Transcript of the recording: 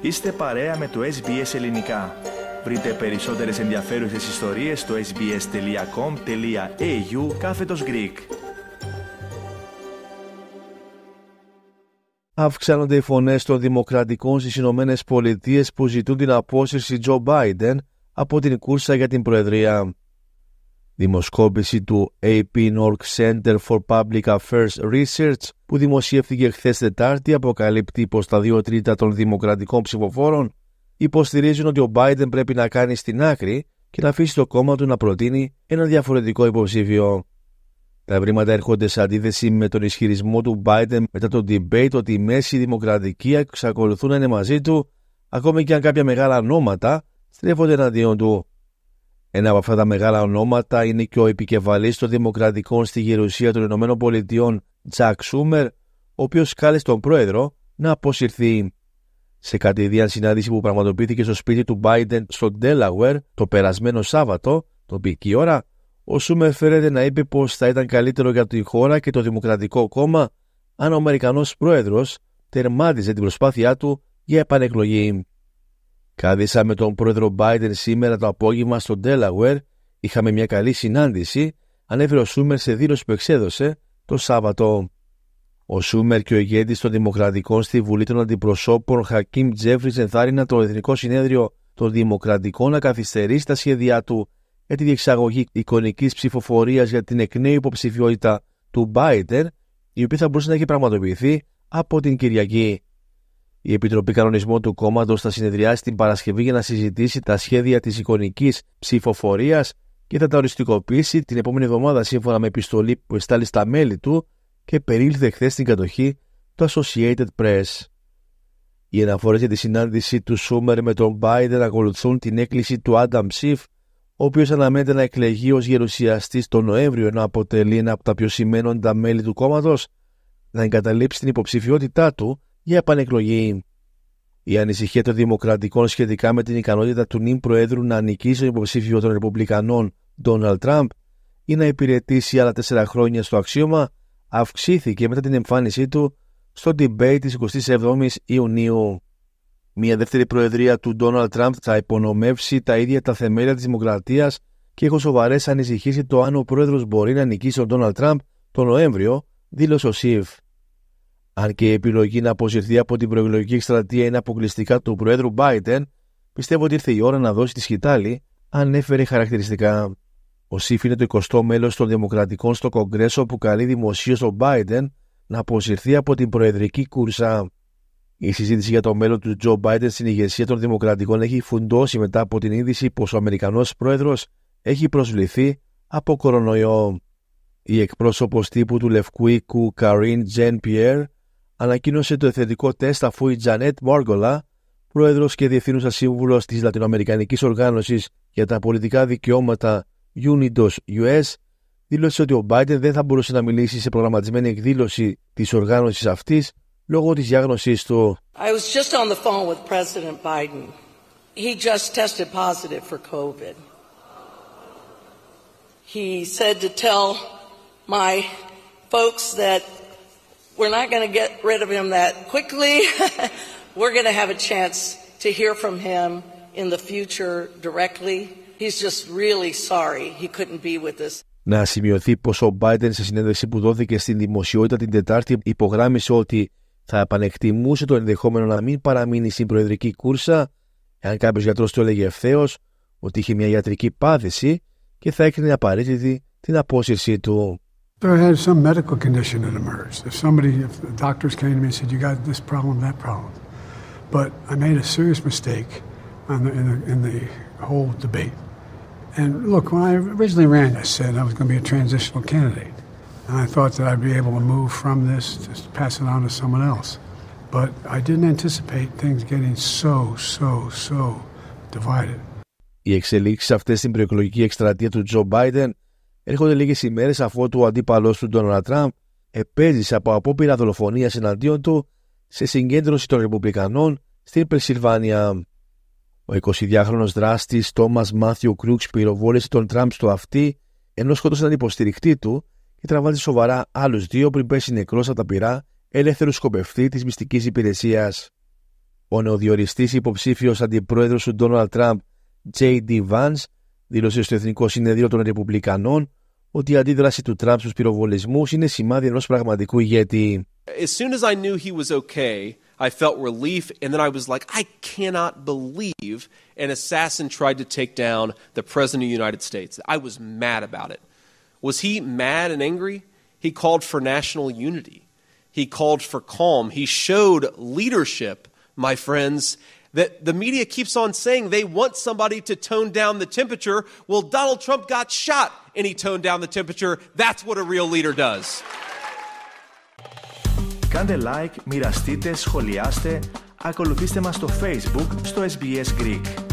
Είστε παρέα με το SBS Ελληνικά. Βρείτε περισσότερες ενδιαφέρουσες ιστορίες στο sbs.com.au κάθετος Greek. Αυξάνονται οι φωνές των δημοκρατικών στις Ηνωμένες Πολιτείες που ζητούν την απόσυρση Τζο Μπάιντεν από την κούρσα για την Προεδρία. Δημοσκόπηση του AP North Center for Public Affairs Research που δημοσιεύθηκε χθες Τετάρτη αποκαλύπτει πως τα δύο τρίτα των δημοκρατικών ψηφοφόρων υποστηρίζουν ότι ο Biden πρέπει να κάνει στην άκρη και να αφήσει το κόμμα του να προτείνει ένα διαφορετικό υποψήφιο. Τα ευρήματα έρχονται σε αντίθεση με τον ισχυρισμό του Biden μετά το debate ότι οι μέση δημοκρατικοί εξακολουθούν να είναι μαζί του, ακόμη και αν κάποια μεγάλα νόματα στρέφονται εναντίον του. Ένα από αυτά τα μεγάλα ονόματα είναι και ο επικεφαλής των Δημοκρατικών στη γερουσία των Ηνωμένων Πολιτειών, Τζακ Σούμερ, ο οποίος κάλεσε τον πρόεδρο να αποσυρθεί. Σε κατηδίαν συνάντηση που πραγματοποιήθηκε στο σπίτι του Biden στο Delaware το περασμένο Σάββατο, τοπική ώρα, ο Σούμερ φέρεται να είπε πως θα ήταν καλύτερο για τη χώρα και το Δημοκρατικό Κόμμα αν ο Αμερικανός πρόεδρος τερμάτιζε την προσπάθειά του για επανεκλογή. «Κάδισα με τον πρόεδρο Biden σήμερα το απόγευμα στο Ντέλαουερ. Είχαμε μια καλή συνάντηση, ανέφερε ο Σούμερ σε δήλωση που εξέδωσε το Σάββατο. Ο Σούμερ και ο ηγέτης των Δημοκρατικών στη Βουλή των Αντιπροσώπων Χακίμ Τζέφρις ενθάρρυναν το Εθνικό Συνέδριο των Δημοκρατικών να καθυστερήσει τα σχέδιά του για τη διεξαγωγή εικονικής ψηφοφορίας για την εκ νέου υποψηφιότητα του Biden, η οποία θα μπορούσε να έχει πραγματοποιηθεί από την Κυριακή. Η Επιτροπή Κανονισμού του Κόμματος θα συνεδριάσει την Παρασκευή για να συζητήσει τα σχέδια της εικονικής ψηφοφορίας και θα τα οριστικοποιήσει την επόμενη εβδομάδα σύμφωνα με επιστολή που εστάλει στα μέλη του και περίλθε χθες στην κατοχή του Associated Press. Οι αναφορές για τη συνάντηση του Σούμερ με τον Biden ακολουθούν την έκκληση του Άνταμ Σιφ, ο οποίος αναμένεται να εκλεγεί ως γερουσιαστής τον Νοέμβριο, ενώ αποτελεί ένα από τα πιο σημαίνοντα μέλη του κόμματος, να εγκαταλείψει την υποψηφιότητά του για επανεκλογή. Η ανησυχία των Δημοκρατικών σχετικά με την ικανότητα του νυν Προέδρου να νικήσει τον υποψήφιο των Ρεπουμπλικανών, Ντόναλτ Τραμπ, ή να υπηρετήσει άλλα τέσσερα χρόνια στο αξίωμα, αυξήθηκε μετά την εμφάνισή του στο debate της 27ης Ιουνίου. Μια δεύτερη προεδρία του Ντόναλτ Τραμπ θα υπονομεύσει τα ίδια τα θεμέλια της δημοκρατίας και έχω σοβαρές ανησυχήσει το αν ο πρόεδρος μπορεί να νικήσει τον Ντόναλτ Τραμπ τον Νοέμβριο, δήλωσε ο Σιφ. Αν και η επιλογή να αποσυρθεί από την προεκλογική εκστρατεία είναι αποκλειστικά του Προέδρου Μπάιτεν, πιστεύω ότι ήρθε η ώρα να δώσει τη σκητάλη, ανέφερε χαρακτηριστικά. Ο Σίφ είναι το 20ο μέλος των Δημοκρατικών στο Κογκρέσο που καλεί δημοσίως τον Μπάιτεν να αποσυρθεί από την προεδρική κούρσα. Η συζήτηση για το μέλλον του Τζο Μπάιντεν στην ηγεσία των Δημοκρατικών έχει φουντώσει μετά από την είδηση πως ο Αμερικανός πρόεδρος έχει προσβληθεί από κορονοϊό. Η εκπρόσωπος τύπου του Λευκού οίκου Καρίν Τζεν Πιέρ ανακοίνωσε το εθετικό τεστ αφού η Τζανέτ Μόργολα, πρόεδρος και διευθύνουσα σύμβουλος της Λατινοαμερικανικής Οργάνωσης για τα Πολιτικά Δικαιώματα Unidos US, δήλωσε ότι ο Biden δεν θα μπορούσε να μιλήσει σε προγραμματισμένη εκδήλωση της οργάνωσης αυτής λόγω της διάγνωσή του. He said to tell my folks that We're not going to get rid of him that quickly. We're going to have a chance to hear from him in the future directly. He's just really sorry he couldn't be with us. Να σημειωθεί πως ο Biden σε συνέντευξη που δόθηκε στην δημοσιότητα την Τετάρτη υπογράμμισε ότι θα επανεκτιμούσε το ενδεχόμενο να μην παραμείνει στην προεδρική κούρσα εάν κάποιος γιατρός του έλεγε ευθέως ότι είχε μια ιατρική πάθηση και θα έκρινε απαραίτητη την απόσυρσή του. So I had some medical condition that emerged. If somebody, if the doctors came to me and said, you got this problem, that problem. But I made a serious mistake the, in, the, in the whole debate. And look, when I originally ran, I said I was going to be a transitional candidate. And I thought that I'd be able to move from this to pass it on to someone else. But I didn't anticipate things getting so, so, so divided. Η εξελίξη αυτές προεκλογική εκστρατεία του Τζο Μπάιντεν Έρχονται λίγες ημέρες αφότου ο αντίπαλο του Ντόναλτ Τραμπ επέζησε από απόπειρα δολοφονίας εναντίον του σε συγκέντρωση των Ρεπουμπλικανών στην Περσιλβάνια. Ο 22χρονο δράστης Τόμας Μάθιου Κρούξ πυροβόλησε τον Τραμπ στο αυτί, ενώ σκότωσε έναν υποστηριχτή του και τραβάζει σοβαρά άλλους δύο πριν πέσει νεκρός από τα πυρά ελεύθερου σκοπευτή της μυστικής υπηρεσίας. Ο νεοδιοριστής υποψήφιος αντιπρόεδρος του Ντόναλτ Τραμπ, J.D. Vance, δήλωσε στο Εθνικό Συνεδρίο των Ρεπουμπλικανών ότι η αντίδραση του Τραμπ στους πυροβολισμούς είναι σημάδι ενός πραγματικού ηγέτη. As soon as I knew he was okay, I felt relief and then I was like, I cannot believe an assassin tried to take down the President of the United States. I was mad about it. Was he mad and angry? He called for national unity. He called for calm. He showed leadership, my friends, that the media keeps on saying they want somebody to tone down the temperature. Well, Donald Trump got shot and he toned down the temperature. That's what a real leader does. Κάντε like, μοιραστείτε, σχολιάστε, ακολουθήστε μας στο Facebook, στο SBS Greek.